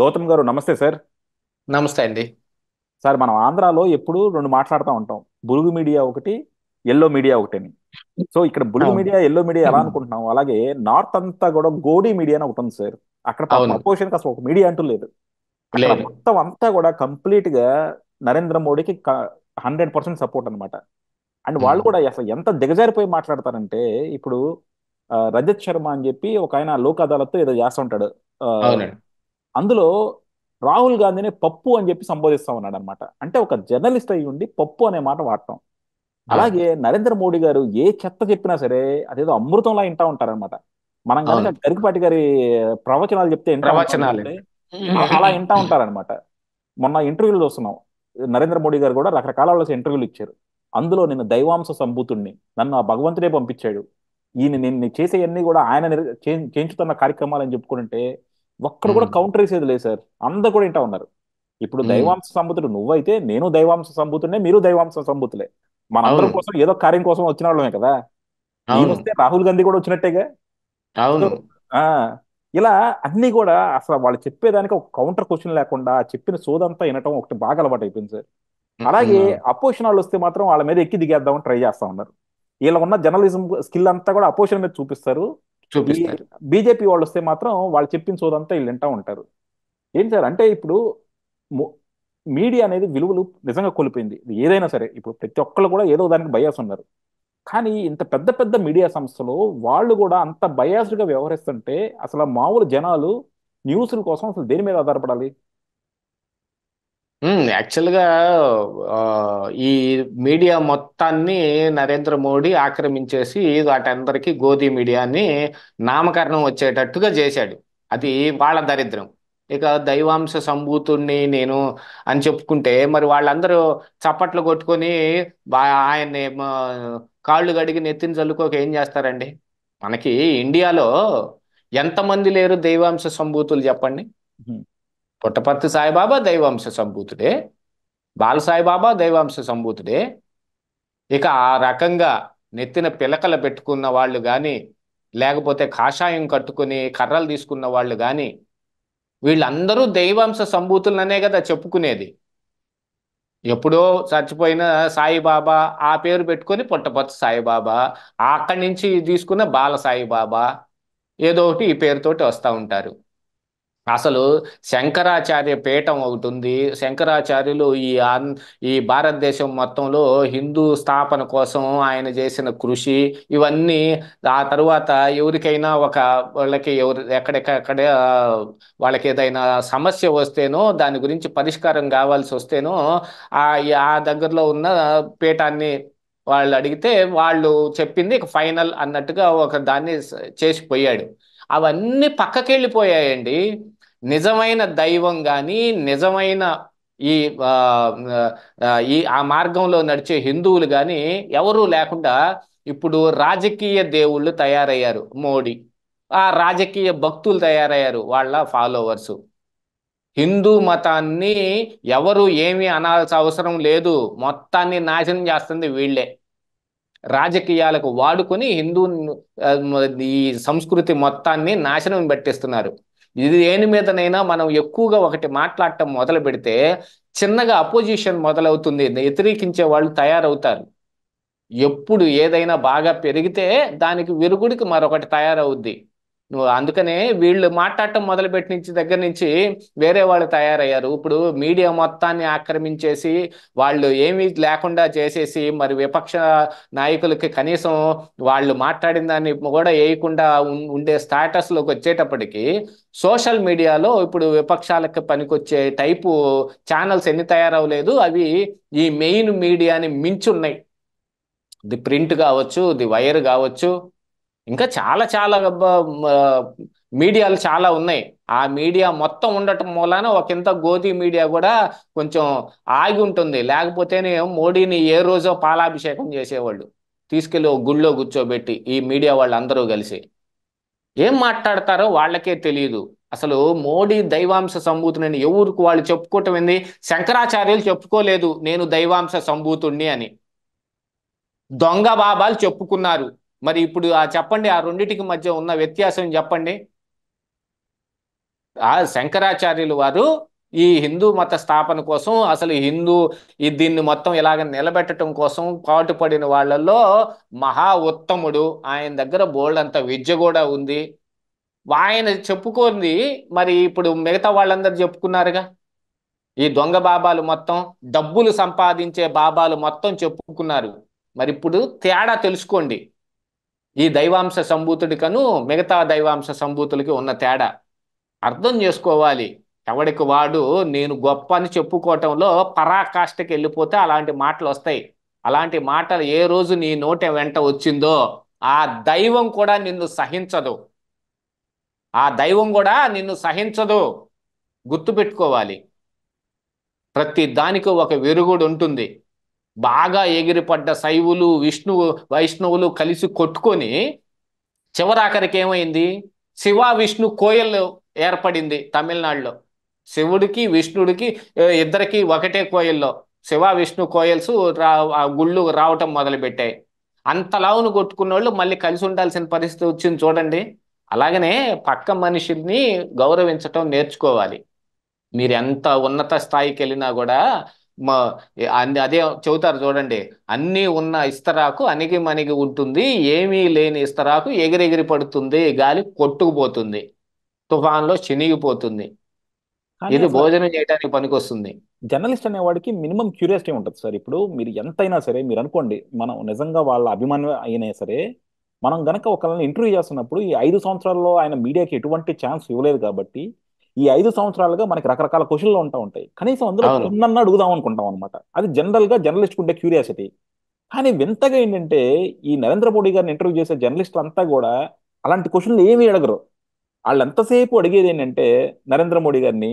గౌతమ్ గారు నమస్తే సార్ నమస్తే అండి సార్ మనం ఆంధ్రాలో ఎప్పుడు రెండు మాట్లాడుతూ ఉంటాం బురుగు మీడియా ఒకటి ఎల్లో మీడియా ఒకటి అని సో ఇక్కడ బురుగు మీడియా ఎల్లో మీడియా ఎలా అనుకుంటున్నాం అలాగే నార్త్ అంతా కూడా గోడి మీడియా అని ఒకటి ఉంది సార్ అక్కడ అపోజిషన్ అసలు ఒక మీడియా అంటూ లేదు మొత్తం అంతా కూడా కంప్లీట్ గా నరేంద్ర మోడీకి హండ్రెడ్ పర్సెంట్ సపోర్ట్ అనమాట అండ్ వాళ్ళు కూడా అసలు ఎంత దిగజారిపోయి మాట్లాడతారంటే ఇప్పుడు రజత్ శర్మ అని చెప్పి ఒక ఆయన లోక్ అదాలత్ ఏదో చేస్తుంటాడు అందులో రాహుల్ గాంధీని పప్పు అని చెప్పి సంబోధిస్తా ఉన్నాడు అనమాట అంటే ఒక జర్నలిస్ట్ అయ్యి ఉండి పప్పు అనే మాట వాడటం అలాగే నరేంద్ర మోడీ గారు ఏ చెత్త చెప్పినా సరే అదేదో అమృతంలా వింటా ఉంటారనమాట మనం కనుక గరికపాటి గారి ప్రవచనాలు చెప్తే అలా వింటా ఉంటారనమాట మొన్న ఇంటర్వ్యూలు చూస్తున్నాం నరేంద్ర మోడీ గారు కూడా రకరకాల వాళ్ళకి ఇంటర్వ్యూలు ఇచ్చారు అందులో నేను దైవాంశ సంభూతుణ్ణి నన్ను ఆ భగవంతుడే పంపించాడు ఈయన నేను చేసేవన్నీ కూడా ఆయన చేయించుతున్న కార్యక్రమాలు అని చెప్పుకుంటే ఒక్కడు కూడా కౌంటర్ వేసేది లేదు సార్ అందరు కూడా ఇంటా ఉన్నారు ఇప్పుడు దైవాంశ సంబుతుడు నువ్వైతే నేను దైవాంశ సంబుతునే మీరు దైవాంశ సంబుతులే మనందరం కోసం ఏదో కార్యం కోసం వచ్చిన వాళ్ళమే కదా వస్తే రాహుల్ గాంధీ కూడా వచ్చినట్టేగా అవును ఇలా అన్ని కూడా అసలు వాళ్ళు చెప్పేదానికి ఒక కౌంటర్ క్వశ్చన్ లేకుండా చెప్పిన సోదంతా వినటం ఒకటి బాగా అలవాటు అయిపోయింది సార్ అలాగే అపోజిషన్ వాళ్ళు వస్తే మాత్రం వాళ్ళ మీద ఎక్కి దిగేద్దామని ట్రై చేస్తా ఉన్నారు వీళ్ళ ఉన్న జర్నలిజం స్కిల్ అంతా కూడా అపోజిషన్ మీద చూపిస్తారు చూపిస్తారు బీజేపీ వాళ్ళు వస్తే మాత్రం వాళ్ళు చెప్పిన చోదంతా వీళ్ళు వింటా ఉంటారు ఏం సార్ అంటే ఇప్పుడు మీడియా అనేది విలువలు నిజంగా కోల్పోయింది ఏదైనా సరే ఇప్పుడు ప్రతి ఒక్కళ్ళు కూడా ఏదో దానికి బయాస్ ఉన్నారు కానీ ఇంత పెద్ద పెద్ద మీడియా సంస్థలు వాళ్ళు కూడా అంత బయాస్డ్గా వ్యవహరిస్తుంటే అసలు మామూలు జనాలు న్యూస్ల కోసం అసలు దేని మీద ఆధారపడాలి యాక్చువల్‌గా ఈ మీడియా మొత్తాన్ని నరేంద్ర మోడీ ఆక్రమించేసి వాటందరికీ గోది మీడియాని నామకరణం వచ్చేటట్టుగా చేశాడు అది వాళ్ళ దరిద్రం. ఇక దైవాంశ సంభూతుణ్ణి నేను అని చెప్పుకుంటే మరి వాళ్ళందరూ చప్పట్లు కొట్టుకొని బా ఆయన్ని కాళ్ళు కడిగి నెత్తిన చల్లుకోక ఏం చేస్తారండి మనకి ఇండియాలో ఎంతమంది లేరు దైవాంశ సంభూతులు చెప్పండి పుట్టపర్తి సాయిబాబా దైవాంశ సంభూతుడే బాల సాయిబాబా దైవాంశ సంభూతుడే ఇక ఆ రకంగా నెత్తిన పిలకలు పెట్టుకున్న వాళ్ళు కానీ లేకపోతే కాషాయం కట్టుకుని కర్రలు తీసుకున్న వాళ్ళు కానీ వీళ్ళందరూ దైవాంశ సంభూతులనే కదా చెప్పుకునేది ఎప్పుడో చచ్చిపోయిన సాయిబాబా ఆ పేరు పెట్టుకొని పుట్టపర్తి సాయిబాబా అక్కడి నుంచి తీసుకున్న బాల సాయిబాబా ఏదో ఒకటి ఈ పేరుతోటి వస్తూ ఉంటారు అసలు శంకరాచార్య పీఠం ఒకటి ఉంది శంకరాచార్యులు ఈ ఆన్ ఈ భారతదేశం మొత్తంలో హిందూ స్థాపన కోసం ఆయన చేసిన కృషి ఇవన్నీ ఆ తర్వాత ఎవరికైనా ఒక వాళ్ళకి ఎవరి ఎక్కడెక్కడ వాళ్ళకి ఏదైనా సమస్య వస్తేనో దాని గురించి పరిష్కారం కావాల్సి వస్తేనో ఆ ఆ దగ్గరలో ఉన్న పీఠాన్ని వాళ్ళు అడిగితే వాళ్ళు చెప్పింది ఫైనల్ అన్నట్టుగా ఒక దాన్ని చేసిపోయాడు అవన్నీ పక్కకెళ్ళిపోయాయండి నిజమైన దైవం కానీ నిజమైన ఈ ఈ ఆ మార్గంలో నడిచే హిందువులు కానీ ఎవరూ లేకుండా ఇప్పుడు రాజకీయ దేవుళ్ళు తయారయ్యారు మోడీ ఆ రాజకీయ భక్తులు తయారయ్యారు వాళ్ళ ఫాలోవర్స్ హిందూ మతాన్ని ఎవరు ఏమీ అనాల్సిన అవసరం లేదు మొత్తాన్ని నాశనం చేస్తుంది వీళ్ళే రాజకీయాలకు వాడుకొని హిందూ ఈ సంస్కృతి మొత్తాన్ని నాశనం పెట్టిస్తున్నారు ఇది దేని మీదనైనా మనం ఎక్కువగా ఒకటి మాట్లాడటం మొదలు పెడితే చిన్నగా అపోజిషన్ మొదలవుతుంది వ్యతిరేకించే వాళ్ళు తయారవుతారు ఎప్పుడు ఏదైనా బాగా పెరిగితే దానికి విరుగుడికి మరొకటి తయారవుద్ది నువ్వు అందుకనే వీళ్ళు మాట్లాడటం మొదలుపెట్టి నుంచి దగ్గర నుంచి వేరే వాళ్ళు తయారయ్యారు ఇప్పుడు మీడియా మొత్తాన్ని ఆక్రమించేసి వాళ్ళు ఏమీ లేకుండా చేసేసి మరి విపక్ష నాయకులకి కనీసం వాళ్ళు మాట్లాడిన దాన్ని కూడా వేయకుండా ఉండే స్టాటస్లోకి వచ్చేటప్పటికి సోషల్ మీడియాలో ఇప్పుడు విపక్షాలకు పనికొచ్చే టైపు ఛానల్స్ ఎన్ని తయారవలేదు అవి ఈ మెయిన్ మీడియాని మించున్నాయి ది ప్రింట్ కావచ్చు ది వైర్ కావచ్చు ఇంకా చాలా చాలా మీడియాలు చాలా ఉన్నాయి ఆ మీడియా మొత్తం ఉండటం మూలాన ఇంత గోధి మీడియా కూడా కొంచెం ఆగి ఉంటుంది లేకపోతేనే మోడీని ఏ రోజో పాలాభిషేకం చేసేవాళ్ళు తీసుకెళ్ళి గుళ్ళో కూర్చోబెట్టి ఈ మీడియా అందరూ కలిసి ఏం మాట్లాడతారో వాళ్ళకే తెలియదు అసలు మోడీ దైవాంశ సంభూతుడని ఎవరికి వాళ్ళు చెప్పుకోవటం ఏంది శంకరాచార్యులు చెప్పుకోలేదు నేను దైవాంశ సంభూతుణ్ణి అని దొంగ బాబాలు చెప్పుకున్నారు మరి ఇప్పుడు ఆ చెప్పండి ఆ రెండింటికి మధ్య ఉన్న వ్యత్యాసం చెప్పండి ఆ శంకరాచార్యులు వారు ఈ హిందూ మత స్థాపన కోసం అసలు హిందూ ఈ దీన్ని మొత్తం ఇలాగ నిలబెట్టడం కోసం పాటుపడిన వాళ్ళల్లో మహా ఉత్తముడు ఆయన దగ్గర బోల్డ్ అంత విద్య కూడా ఉంది ఆయన చెప్పుకోంది మరి ఇప్పుడు మిగతా వాళ్ళందరూ చెప్పుకున్నారుగా ఈ దొంగ బాబాలు మొత్తం డబ్బులు సంపాదించే బాబాలు మొత్తం చెప్పుకున్నారు మరి ఇప్పుడు తేడా తెలుసుకోండి ఈ దైవాంశ సంభూతుడికను మిగతా దైవాంశ సంభూతులకి ఉన్న తేడా అర్థం చేసుకోవాలి ఎవడికి వాడు నేను గొప్ప అని చెప్పుకోవటంలో పరాకాష్ఠకి వెళ్ళిపోతే అలాంటి మాటలు వస్తాయి అలాంటి మాటలు ఏ రోజు నీ నోట వెంట వచ్చిందో ఆ దైవం కూడా నిన్ను సహించదు ఆ దైవం కూడా నిన్ను సహించదు గుర్తుపెట్టుకోవాలి ప్రతి దానికి ఒక విరుగుడు ఉంటుంది బాగా ఎగిరిపడ్డ శైవులు విష్ణువు వైష్ణవులు కలిసి కొట్టుకొని చివరాఖరికి ఏమైంది శివ విష్ణు కోయలు ఏర్పడింది తమిళనాడులో శివుడికి విష్ణుడికి ఇద్దరికి ఒకటే కోయల్లో శివ విష్ణు కోయల్స్ రా గుళ్ళు రావటం మొదలుపెట్టాయి అంత లావును కొట్టుకున్న వాళ్ళు మళ్ళీ కలిసి ఉండాల్సిన పరిస్థితి వచ్చింది చూడండి అలాగనే పక్క మనిషిని గౌరవించటం నేర్చుకోవాలి మీరు ఎంత ఉన్నత స్థాయికి వెళ్ళినా కూడా మా అదే చెబుతారు చూడండి అన్నీ ఉన్న ఇస్తరాకు అణిగి మణిగి ఉంటుంది ఏమీ లేని ఇస్తరాకు ఎగిరెగిరి పడుతుంది గాలి కొట్టుకుపోతుంది తుఫాన్లో చినిగిపోతుంది ఇది భోజనం చేయడానికి పనికొస్తుంది జర్నలిస్ట్ అనేవాడికి మినిమం క్యూరియాసిటీ ఉంటుంది సార్ ఇప్పుడు మీరు ఎంతైనా సరే మీరు అనుకోండి మనం నిజంగా వాళ్ళ అభిమాని అయినా సరే మనం గనక ఒకళ్ళని ఇంటర్వ్యూ చేస్తున్నప్పుడు ఈ ఐదు సంవత్సరాల్లో ఆయన మీడియాకి ఎటువంటి ఛాన్స్ ఇవ్వలేదు కాబట్టి ఈ ఐదు సంవత్సరాలుగా మనకి రకరకాల క్వశ్చన్లు ఉంటా ఉంటాయి కనీసం అందులో ఉన్న అడుగుదాం అనుకుంటాం అనమాట అది జనరల్ గా జర్నలిస్ట్ ఉండే క్యూరియాసిటీ కానీ వింతగా ఏంటంటే ఈ నరేంద్ర మోడీ గారిని ఇంటర్వ్యూ చేసే జర్నలిస్ట్ అంతా కూడా అలాంటి క్వశ్చన్లు ఏమీ అడగరు వాళ్ళు ఎంతసేపు అడిగేది ఏంటంటే నరేంద్ర మోడీ గారిని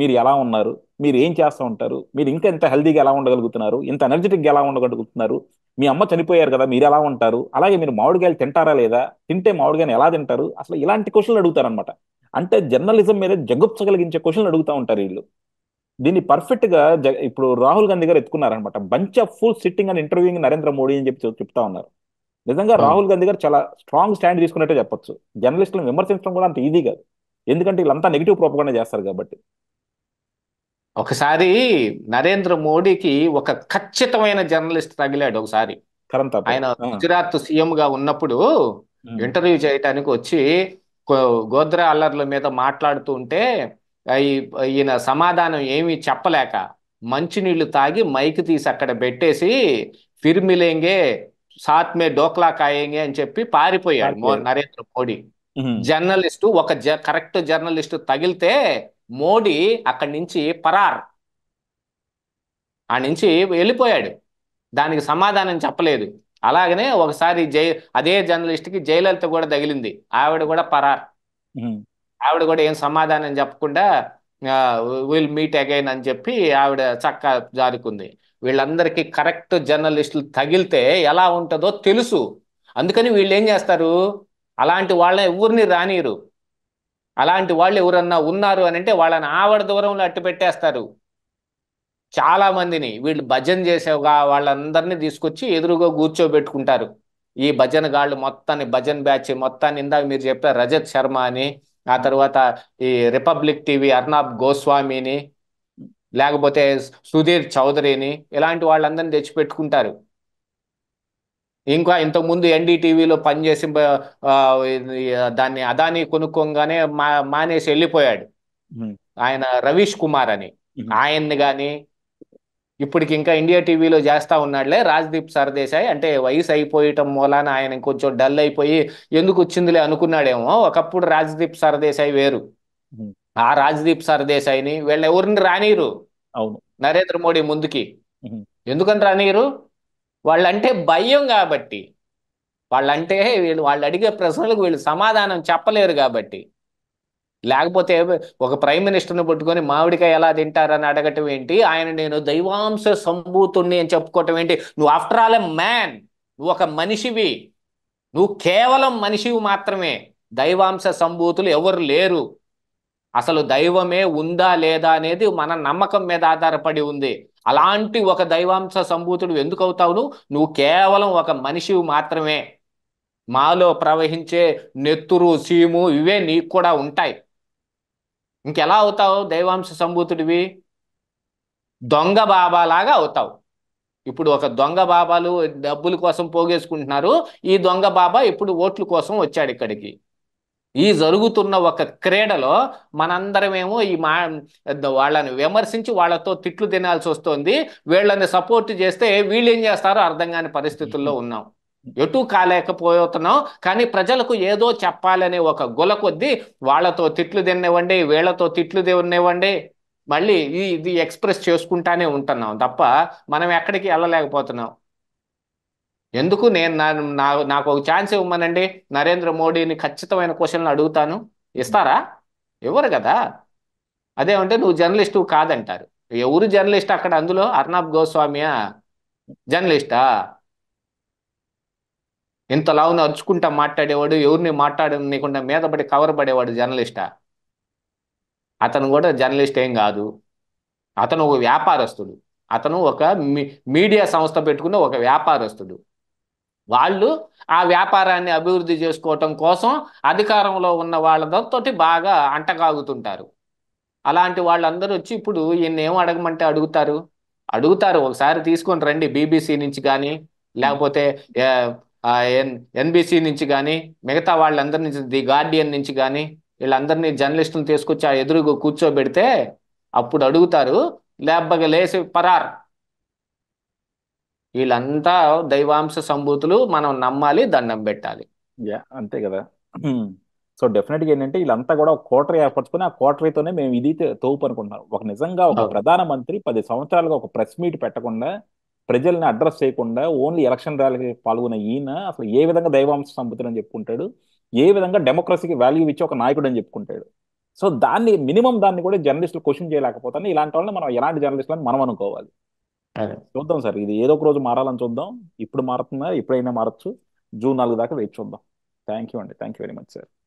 మీరు ఎలా ఉన్నారు మీరు ఏం చేస్తూ ఉంటారు మీరు ఇంకా ఎంత హెల్దీగా ఎలా ఉండగలుగుతున్నారు ఇంత ఎనర్జెటిక్గా ఎలా ఉండగలుగుతున్నారు మీ అమ్మ చనిపోయారు కదా మీరు ఎలా ఉంటారు అలాగే మీరు మామిడికాయలు తింటారా లేదా తింటే మామిడికాయని ఎలా తింటారు అసలు ఇలాంటి క్వశ్చన్లు అడుగుతారనమాట అంటే జర్నలిజం మీద జగుప్స కలిగించే క్వశ్చన్లు అడుగుతూ ఉంటారు వీళ్ళు దీన్ని పర్ఫెక్ట్ గా ఇప్పుడు రాహుల్ గాంధీ గారు ఎత్తుకున్నారనమాట bunch of full sitting and interviewing Narendra Modi అని చెప్పి చెప్తా ఉన్నారు నిజంగా రాహుల్ గాంధీ గారు చాలా స్ట్రాంగ్ స్టాండ్ తీసుకున్నట్టే చెప్పొచ్చు జర్నలిస్టులను విమర్శించడం కూడా అంత ఈజీ కాదు ఎందుకంటే వీళ్ళంతా నెగిటివ్ ప్రోపగానే చేస్తారు కాబట్టి ఒకసారి నరేంద్ర మోడీకి ఒక ఖచ్చితమైన జర్నలిస్ట్ తగిలాడు ఒకసారి ఆయన గుజరాత్ సీఎం గా ఉన్నప్పుడు ఇంటర్వ్యూ చేయటానికి వచ్చి గోద్ర అల్లర్ల మీద మాట్లాడుతూ ఉంటే ఈయన సమాధానం ఏమి చెప్పలేక మంచినీళ్లు తాగి మైక్ తీసి అక్కడ పెట్టేసి ఫిర్మిలేంగే సాత్ మే డోక్లా కాయంగే అని చెప్పి పారిపోయాడు నరేంద్ర మోడీ జర్నలిస్ట్ ఒక కరెక్ట్ జర్నలిస్ట్ తగిలితే మోడీ అక్కడి నుంచి పరార్ ఆ నుంచి వెళ్ళిపోయాడు దానికి సమాధానం చెప్పలేదు అలాగనే ఒకసారి జై అదే జర్నలిస్ట్ కి జయలలిత కూడా తగిలింది ఆవిడ కూడా పరార్ ఆవిడ కూడా ఏం సమాధానం చెప్పకుండా విల్ మీట్ అగైన్ అని చెప్పి ఆవిడ చక్క జారుకుంది వీళ్ళందరికీ కరెక్ట్ జర్నలిస్టులు తగిలితే ఎలా ఉంటుందో తెలుసు అందుకని వీళ్ళు ఏం చేస్తారు అలాంటి వాళ్ళ ఎవరిని రానియరు అలాంటి వాళ్ళు ఎవరన్నా ఉన్నారు అని అంటే వాళ్ళని ఆవిడ దూరంలో అట్టు పెట్టేస్తారు చాలా మందిని వీళ్ళు భజన చేసేగా వాళ్ళందరినీ తీసుకొచ్చి ఎదురుగా కూర్చోబెట్టుకుంటారు ఈ భజన గాళ్ళు మొత్తాన్ని భజన్ బ్యాచ్ మొత్తాన్ని ఇందాక మీరు చెప్పారు రజత్ శర్మ అని ఆ తర్వాత ఈ రిపబ్లిక్ టీవీ అర్నాబ్ గోస్వామిని లేకపోతే సుధీర్ చౌదరిని ఇలాంటి వాళ్ళందరినీ తెచ్చిపెట్టుకుంటారు ఇంకా ఇంతకుముందు ఎన్డీటీవీలో పనిచేసి దాన్ని అదాని కొనుక్కోగానే మా మానేసి వెళ్ళిపోయాడు ఆయన రవీష్ కుమార్ అని ఆయన్ని కానీ ఇప్పటికి ఇంకా ఇండియా టీవీలో చేస్తా ఉన్నాడులే రాజ్దీప్ సర్దేశాయ్ అంటే వయసు అయిపోయటం మూలాన ఆయన కొంచెం డల్ అయిపోయి ఎందుకు వచ్చిందిలే అనుకున్నాడేమో ఒకప్పుడు రాజ్దీప్ సర్దేశాయ్ వేరు ఆ రాజ్దీప్ సర్దేశాయ్ని వీళ్ళు ఎవరిని రానిరు అవును నరేంద్ర మోడీ ముందుకి ఎందుకని రానిరు వాళ్ళంటే భయం కాబట్టి వాళ్ళంటే వీళ్ళు వాళ్ళు అడిగే ప్రశ్నలకు వీళ్ళు సమాధానం చెప్పలేరు కాబట్టి లేకపోతే ఒక ప్రైమ్ మినిస్టర్ని పట్టుకొని మామిడికాయ ఎలా తింటారని అడగటం ఏంటి ఆయన నేను దైవాంశ సంభూతుణ్ణి అని చెప్పుకోవటం ఏంటి నువ్వు ఆఫ్టర్ ఆల్ ఎ మ్యాన్ నువ్వు ఒక మనిషివి నువ్వు కేవలం మనిషివి మాత్రమే దైవాంశ సంభూతులు ఎవరు లేరు అసలు దైవమే ఉందా లేదా అనేది మన నమ్మకం మీద ఆధారపడి ఉంది అలాంటి ఒక దైవాంశ సంభూతుడు ఎందుకు అవుతావు నువ్వు కేవలం ఒక మనిషివి మాత్రమే మాలో ప్రవహించే నెత్తురు సీము ఇవే నీకు కూడా ఉంటాయి ఇంకెలా అవుతావు దైవాంశ సంభూతుడివి దొంగ బాబాలాగా అవుతావు ఇప్పుడు ఒక దొంగ బాబాలు డబ్బుల కోసం పోగేసుకుంటున్నారు ఈ దొంగ బాబా ఇప్పుడు ఓట్ల కోసం వచ్చాడు ఇక్కడికి ఈ జరుగుతున్న ఒక క్రీడలో మనందరమేమో ఈ మా వాళ్ళని విమర్శించి వాళ్ళతో తిట్లు తినాల్సి వస్తుంది వీళ్ళని సపోర్ట్ చేస్తే వీళ్ళు ఏం చేస్తారో అర్థం కాని పరిస్థితుల్లో ఉన్నాం ఎటు కాలేకపోతున్నాం కానీ ప్రజలకు ఏదో చెప్పాలనే ఒక గుల కొద్దీ వాళ్ళతో తిట్లు తినివ్వండి వీళ్ళతో తిట్లు తినివ్వండి మళ్ళీ ఇది ఎక్స్ప్రెస్ చేసుకుంటానే ఉంటున్నాం తప్ప మనం ఎక్కడికి వెళ్ళలేకపోతున్నాం ఎందుకు నేను నాకు ఒక ఛాన్స్ ఇవ్వమనండి నరేంద్ర మోడీని ఖచ్చితమైన క్వశ్చన్లు అడుగుతాను ఇస్తారా ఎవరు కదా అదేమంటే నువ్వు జర్నలిస్టు కాదంటారు ఎవరు జర్నలిస్ట్ అక్కడ అందులో అర్నాబ్ గోస్వామియా జర్నలిస్టా ఉంది అరుచుకుంటా మాట్లాడేవాడు ఎవరిని మాట్లాడనీయకుండా మీద పడి కవర్ పడేవాడు జర్నలిస్టా అతను కూడా జర్నలిస్ట్ ఏం కాదు అతను ఒక వ్యాపారస్తుడు అతను ఒక మీడియా సంస్థ పెట్టుకున్న ఒక వ్యాపారస్తుడు వాళ్ళు ఆ వ్యాపారాన్ని అభివృద్ధి చేసుకోవటం కోసం అధికారంలో ఉన్న వాళ్ళతో బాగా అంటకాగుతుంటారు అలాంటి వాళ్ళందరూ వచ్చి ఇప్పుడు ఈయన ఏం అడగమంటే అడుగుతారు అడుగుతారు ఒకసారి తీసుకొని రండి బీబీసీ నుంచి కానీ లేకపోతే ఎన్ ఎన్బిసి నుంచి కానీ మిగతా వాళ్ళందరి నుంచి ది గార్డియన్ నుంచి కానీ వీళ్ళందరినీ జర్నలిస్టులు తీసుకొచ్చి ఆ ఎదురుగు కూర్చోబెడితే అప్పుడు అడుగుతారు లేబ్బగ లేసి పరార్ వీళ్ళంతా దైవాంశ సంభూతులు మనం నమ్మాలి దండం పెట్టాలి యా అంతే కదా సో డెఫినెట్ గా ఏంటంటే వీళ్ళంతా కూడా ఒక కోటరీ ఏర్పరచుకుని ఆ కోటరీతోనే మేము ఇది తోపు అనుకుంటున్నాం ఒక నిజంగా ఒక ప్రధానమంత్రి పది సంవత్సరాలుగా ఒక ప్రెస్ మీట్ పెట్టకుండా ప్రజల్ని అడ్రస్ చేయకుండా ఓన్లీ ఎలక్షన్ ర్యాలీకి పాల్గొన్న ఈయన అసలు ఏ విధంగా దైవాంశ సంపత్తులు అని చెప్పుకుంటాడు ఏ విధంగా డెమోక్రసీకి వాల్యూ ఇచ్చి ఒక నాయకుడు అని చెప్పుకుంటాడు సో దాన్ని మినిమం దాన్ని కూడా జర్నలిస్టులు క్వశ్చన్ చేయలేకపోతాను ఇలాంటి వాళ్ళని మనం ఎలాంటి జర్నలిస్టులని మనం అనుకోవాలి చూద్దాం సార్ ఇది ఏదో ఒక రోజు మారాలని చూద్దాం ఇప్పుడు మారుతున్నా ఎప్పుడైనా మారచ్చు జూన్ నాలుగు దాకా వేచి చూద్దాం థ్యాంక్ యూ అండి thank you very much sir